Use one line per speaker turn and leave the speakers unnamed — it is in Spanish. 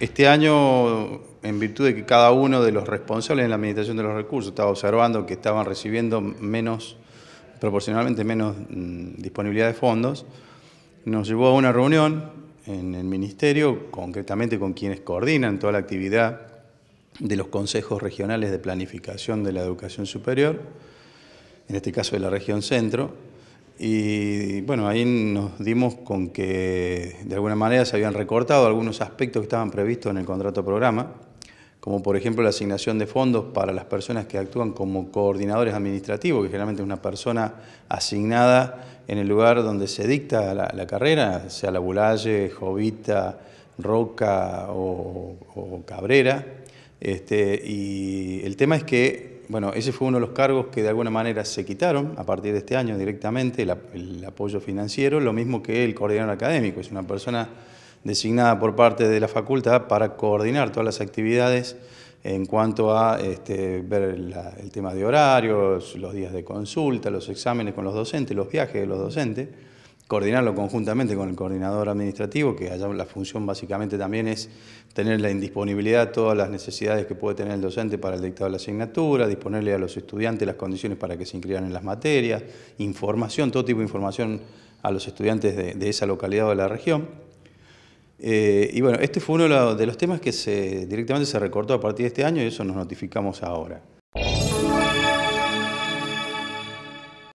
Este año, en virtud de que cada uno de los responsables en la administración de los recursos estaba observando que estaban recibiendo menos, proporcionalmente menos mm, disponibilidad de fondos, nos llevó a una reunión en el Ministerio, concretamente con quienes coordinan toda la actividad de los consejos regionales de planificación de la educación superior, en este caso de la región centro, y bueno, ahí nos dimos con que de alguna manera se habían recortado algunos aspectos que estaban previstos en el contrato programa, como por ejemplo la asignación de fondos para las personas que actúan como coordinadores administrativos, que generalmente es una persona asignada en el lugar donde se dicta la, carrera, sea La Bulalle, Jovita, Roca o, Cabrera. Este, y el tema es que bueno, ese fue uno de los cargos que de alguna manera se quitaron a partir de este año directamente, el, apoyo financiero, lo mismo que el coordinador académico, es una persona designada por parte de la facultad para coordinar todas las actividades en cuanto a este, ver el tema de horarios, los días de consulta, los exámenes con los docentes, los viajes de los docentes coordinarlo conjuntamente con el coordinador administrativo, que allá la función básicamente también es tener la indisponibilidad, todas las necesidades que puede tener el docente para el dictado de la asignatura, disponerle a los estudiantes las condiciones para que se inscriban en las materias, información, todo tipo de información a los estudiantes de, esa localidad o de la región. Eh, y bueno, este fue uno de los temas que se, directamente se recortó a partir de este año y eso nos notificamos ahora.